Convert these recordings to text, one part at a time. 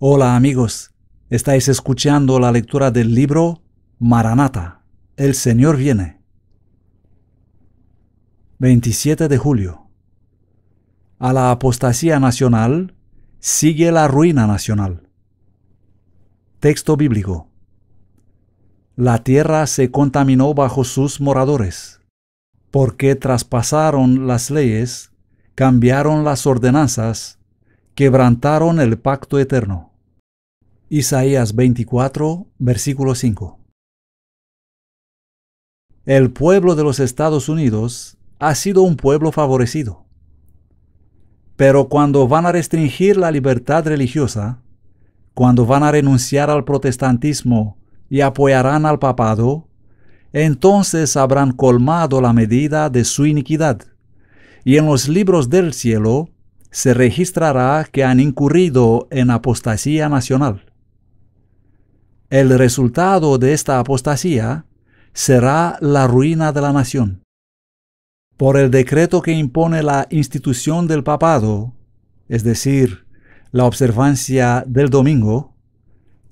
Hola amigos, estáis escuchando la lectura del libro Maranata, El Señor viene. 27 de julio. A la apostasía nacional sigue la ruina nacional. Texto bíblico. La tierra se contaminó bajo sus moradores, porque traspasaron las leyes, cambiaron las ordenanzas, quebrantaron el pacto eterno. Isaías 24, versículo 5. El pueblo de los Estados Unidos ha sido un pueblo favorecido. Pero cuando van a restringir la libertad religiosa, cuando van a renunciar al protestantismo y apoyarán al papado, entonces habrán colmado la medida de su iniquidad. Y en los libros del cielo se registrará que han incurrido en apostasía nacional. El resultado de esta apostasía será la ruina de la nación. Por el decreto que impone la institución del papado, es decir, la observancia del domingo,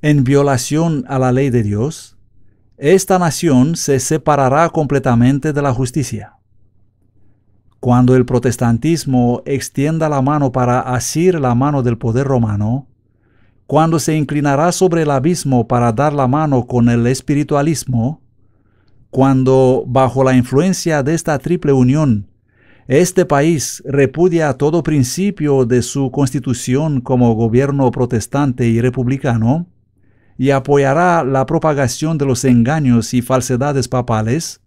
en violación a la ley de Dios, esta nación se separará completamente de la justicia. Cuando el protestantismo extienda la mano para asir la mano del poder romano, cuando se inclinará sobre el abismo para dar la mano con el espiritualismo, cuando bajo la influencia de esta triple unión, este país repudia todo principio de su constitución como gobierno protestante y republicano, y apoyará la propagación de los engaños y falsedades papales,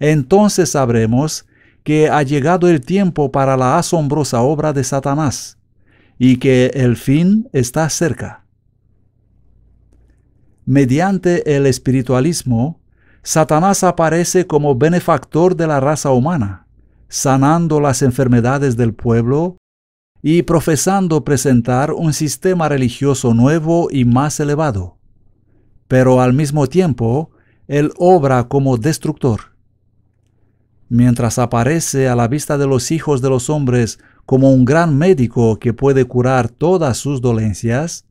entonces sabremos que ha llegado el tiempo para la asombrosa obra de Satanás, y que el fin está cerca. Mediante el espiritualismo, Satanás aparece como benefactor de la raza humana, sanando las enfermedades del pueblo y profesando presentar un sistema religioso nuevo y más elevado. Pero al mismo tiempo, él obra como destructor. Mientras aparece a la vista de los hijos de los hombres como un gran médico que puede curar todas sus dolencias,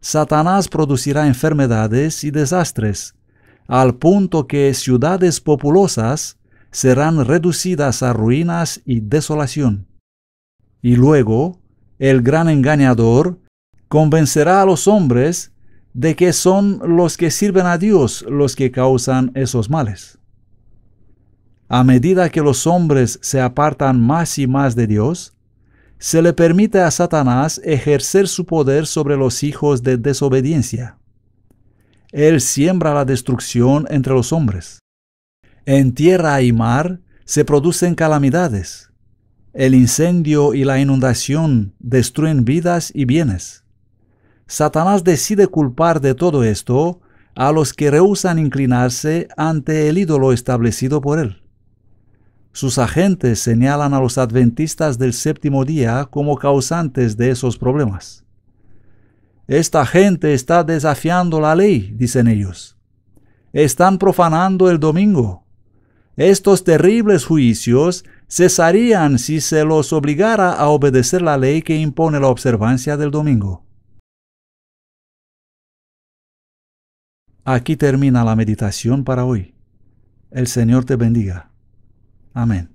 Satanás producirá enfermedades y desastres, al punto que ciudades populosas serán reducidas a ruinas y desolación. Y luego, el gran engañador convencerá a los hombres de que son los que sirven a Dios los que causan esos males. A medida que los hombres se apartan más y más de Dios, se le permite a Satanás ejercer su poder sobre los hijos de desobediencia. Él siembra la destrucción entre los hombres. En tierra y mar se producen calamidades. El incendio y la inundación destruyen vidas y bienes. Satanás decide culpar de todo esto a los que rehusan inclinarse ante el ídolo establecido por él. Sus agentes señalan a los adventistas del séptimo día como causantes de esos problemas. Esta gente está desafiando la ley, dicen ellos. Están profanando el domingo. Estos terribles juicios cesarían si se los obligara a obedecer la ley que impone la observancia del domingo. Aquí termina la meditación para hoy. El Señor te bendiga. Amén.